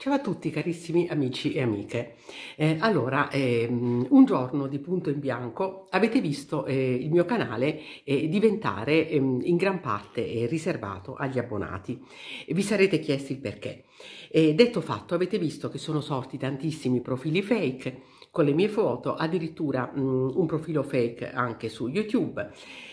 Ciao a tutti carissimi amici e amiche. Eh, allora, ehm, un giorno di punto in bianco avete visto eh, il mio canale eh, diventare ehm, in gran parte eh, riservato agli abbonati. Vi sarete chiesti il perché. Eh, detto fatto, avete visto che sono sorti tantissimi profili fake con le mie foto, addirittura mh, un profilo fake anche su YouTube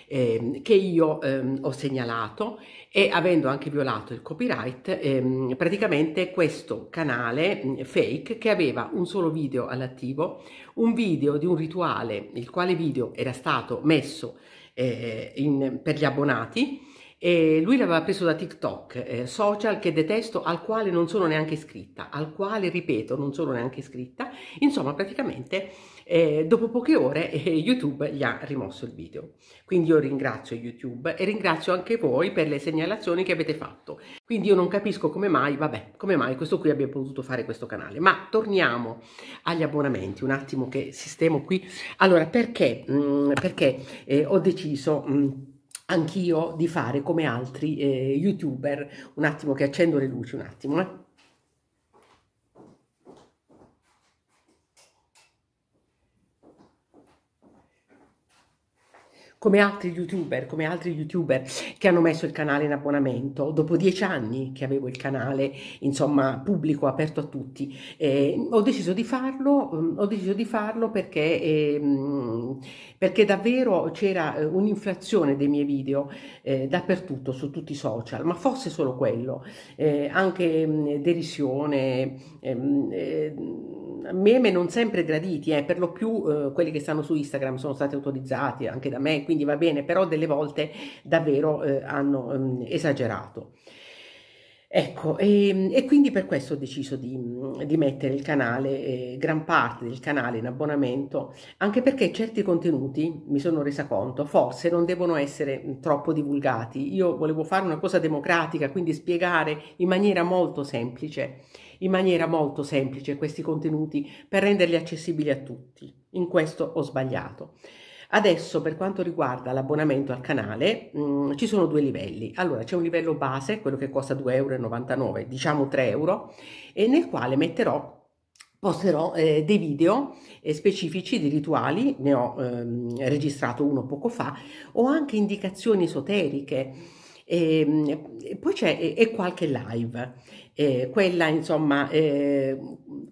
ehm, che io ehm, ho segnalato e avendo anche violato il copyright, ehm, praticamente questo canale mh, fake che aveva un solo video all'attivo, un video di un rituale, il quale video era stato messo eh, in, per gli abbonati e lui l'aveva preso da TikTok, eh, social che detesto, al quale non sono neanche iscritta, al quale, ripeto, non sono neanche iscritta. Insomma, praticamente eh, dopo poche ore eh, YouTube gli ha rimosso il video. Quindi io ringrazio YouTube e ringrazio anche voi per le segnalazioni che avete fatto. Quindi io non capisco come mai, vabbè, come mai questo qui abbia potuto fare questo canale. Ma torniamo agli abbonamenti, un attimo che sistemo qui. Allora, perché? Mm, perché eh, ho deciso... Mm, anch'io di fare come altri eh, youtuber. Un attimo che accendo le luci, un attimo. Eh. come altri youtuber, come altri youtuber che hanno messo il canale in abbonamento. Dopo dieci anni che avevo il canale, insomma, pubblico, aperto a tutti, eh, ho deciso di farlo, mm, ho deciso di farlo perché, eh, perché davvero c'era eh, un'inflazione dei miei video eh, dappertutto, su tutti i social, ma fosse solo quello, eh, anche mh, mm, derisione, ehm, eh, meme non sempre graditi, eh, per lo più eh, quelli che stanno su Instagram sono stati autorizzati anche da me, quindi va bene, però delle volte davvero eh, hanno ehm, esagerato. Ecco, e, ehm, e, quindi per questo ho deciso di, di mettere il canale, eh, gran parte del canale in abbonamento, anche perché certi contenuti, mi sono resa conto, forse non devono essere troppo divulgati. Io volevo fare una cosa democratica, quindi spiegare in maniera molto semplice, in maniera molto semplice questi contenuti per renderli accessibili a tutti. In questo ho sbagliato. Adesso per quanto riguarda l'abbonamento al canale mh, mm, ci sono due livelli. Allora c'è un livello base, quello che costa 2,99 euro, diciamo 3 euro, e nel quale metterò posterò eh, dei video eh, specifici di rituali, ne ho ehm, registrato uno poco fa, o anche indicazioni esoteriche e, ehm, e poi c'è e, e qualche live, eh, quella insomma, eh,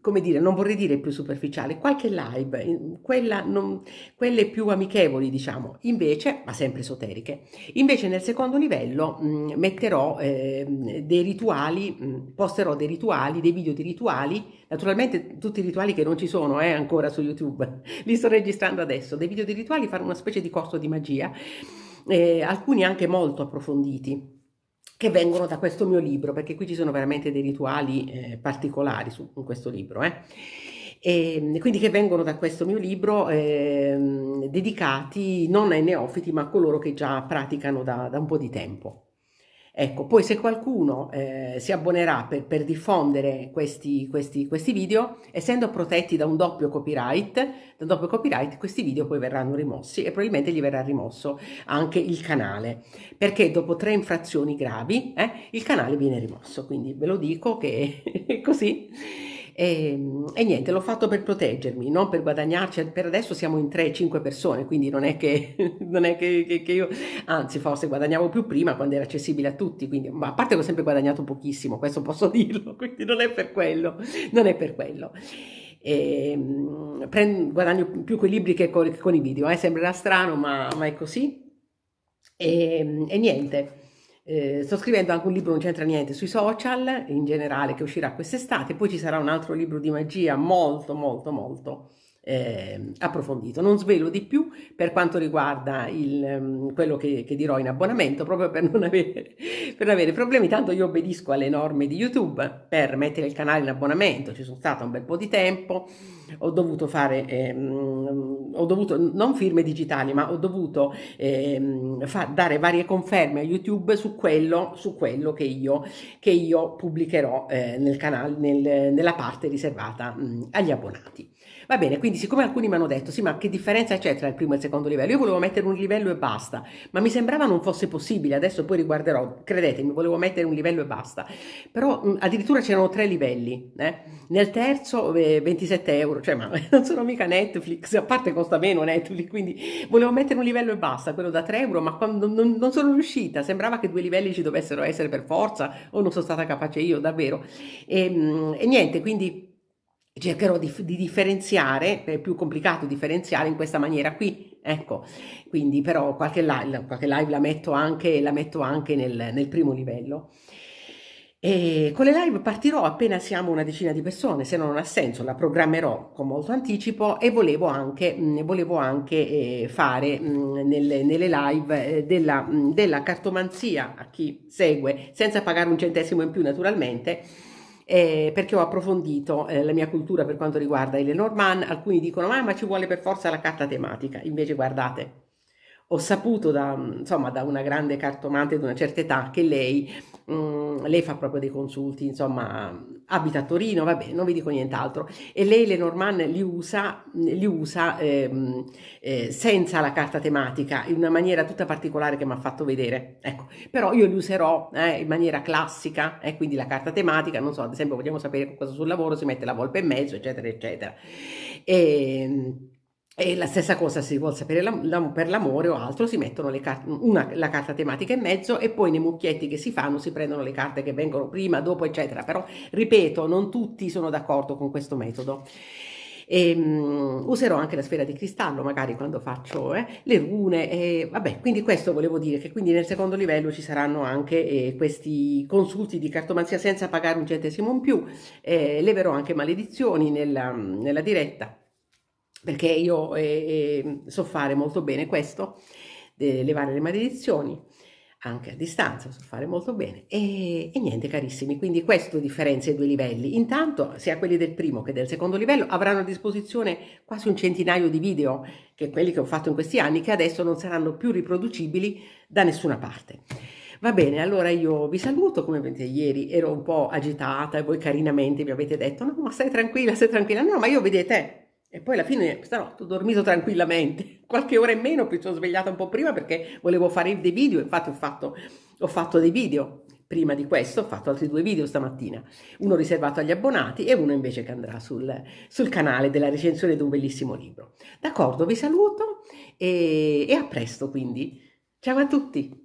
come dire, non vorrei dire più superficiale, qualche live, quella non, quelle più amichevoli diciamo, invece, ma sempre esoteriche. Invece nel secondo livello mh, mm, metterò eh, dei rituali, mh, mm, posterò dei rituali, dei video di rituali, naturalmente tutti i rituali che non ci sono eh, ancora su YouTube, li sto registrando adesso, dei video di rituali, fare una specie di corso di magia eh, alcuni anche molto approfonditi che vengono da questo mio libro, perché qui ci sono veramente dei rituali eh, particolari su in questo libro. Eh. Ehm, e, quindi che vengono da questo mio libro eh, dedicati non ai neofiti ma a coloro che già praticano da, da un po' di tempo. Ecco, poi se qualcuno eh, si abbonerà per, per diffondere questi, questi, questi, video, essendo protetti da un doppio copyright, da doppio copyright, questi video poi verranno rimossi e probabilmente gli verrà rimosso anche il canale, perché dopo tre infrazioni gravi eh, il canale viene rimosso, quindi ve lo dico che è così. E, ehm, e, niente, l'ho fatto per proteggermi, non per guadagnarci. Per adesso siamo in 3-5 persone, quindi non è, che, non è che, che, che, io, anzi, forse guadagnavo più prima quando era accessibile a tutti. Quindi, ma a parte che ho sempre guadagnato pochissimo, questo posso dirlo, quindi non è per quello, non è per quello. E, ehm, prendo, guadagno più con i libri che con, con i video, eh? sembrerà strano, ma, ma è così. e, ehm, e niente. Eh, sto scrivendo anche un libro, non c'entra niente, sui social in generale che uscirà quest'estate, poi ci sarà un altro libro di magia molto molto molto eh, approfondito. Non svelo di più per quanto riguarda il, ehm, quello che, che, dirò in abbonamento, proprio per non, avere, per avere, problemi. Tanto io obbedisco alle norme di YouTube per mettere il canale in abbonamento. Ci sono stato un bel po' di tempo, ho dovuto fare, ehm, ho dovuto, non firme digitali, ma ho dovuto ehm, fa, dare varie conferme a YouTube su quello, su quello che, io, che io pubblicherò eh, nel canale, nel, nella parte riservata mh, agli abbonati. Va bene, quindi quindi, siccome alcuni mi hanno detto, sì, ma che differenza c'è tra il primo e il secondo livello? Io volevo mettere un livello e basta, ma mi sembrava non fosse possibile. Adesso poi riguarderò, credetemi, volevo mettere un livello e basta. Però mh, addirittura c'erano tre livelli. Eh? Nel terzo, eh, 27 euro, cioè, ma non sono mica Netflix, a parte costa meno Netflix, quindi volevo mettere un livello e basta, quello da 3 euro, ma quando, non, non sono riuscita. Sembrava che due livelli ci dovessero essere per forza, o non sono stata capace io, davvero. e, ehm, mh, e niente, quindi cercherò di, di, differenziare, è più complicato differenziare in questa maniera qui, ecco, quindi però qualche live, qualche live la metto anche, la metto anche nel, nel, primo livello. E con le live partirò appena siamo una decina di persone, se non ha senso, la programmerò con molto anticipo e volevo anche, mm, volevo anche eh, fare mm, nelle, nelle live eh, della, mm, della cartomanzia a chi segue, senza pagare un centesimo in più naturalmente, eh, perché ho approfondito eh, la mia cultura per quanto riguarda Eleanor Mann. Alcuni dicono: ah, Ma ci vuole per forza la carta tematica. Invece, guardate, ho saputo da, insomma, da una grande cartomante di una certa età che lei, mh, mm, lei fa proprio dei consulti, insomma, abita a Torino, vabbè, non vi dico nient'altro. E lei, Lenormand, li usa, li usa ehm, eh, senza la carta tematica, in una maniera tutta particolare che mi ha fatto vedere. Ecco, però io li userò eh, in maniera classica, eh, quindi la carta tematica, non so, ad esempio vogliamo sapere cosa sul lavoro, si mette la volpe in mezzo, eccetera, eccetera. E, ehm, e la stessa cosa se si vuole sapere per l'amore o altro, si mettono carte, una, la carta tematica in mezzo e poi nei mucchietti che si fanno si prendono le carte che vengono prima, dopo, eccetera. Però, ripeto, non tutti sono d'accordo con questo metodo. E, um, userò anche la sfera di cristallo magari quando faccio eh, le rune eh, vabbè quindi questo volevo dire che quindi nel secondo livello ci saranno anche eh, questi consulti di cartomanzia senza pagare un centesimo in più eh, leverò anche maledizioni nella, nella diretta perché io eh, ehm, so fare molto bene questo, levare le maledizioni, anche a distanza, so fare molto bene. E, e niente carissimi, quindi questo differenzia i due livelli. Intanto sia quelli del primo che del secondo livello avranno a disposizione quasi un centinaio di video, che quelli che ho fatto in questi anni, che adesso non saranno più riproducibili da nessuna parte. Va bene, allora io vi saluto, come vedete ieri ero un po' agitata e voi carinamente mi avete detto no ma stai tranquilla, stai tranquilla, no ma io vedete e poi alla fine stanotte ho dormito tranquillamente, qualche ora in meno, mi sono svegliata un po' prima perché volevo fare dei video, infatti ho fatto, ho fatto dei video. Prima di questo ho fatto altri due video stamattina, uno riservato agli abbonati e uno invece che andrà sul, sul canale della recensione di un bellissimo libro. D'accordo, vi saluto e, e a presto quindi. Ciao a tutti!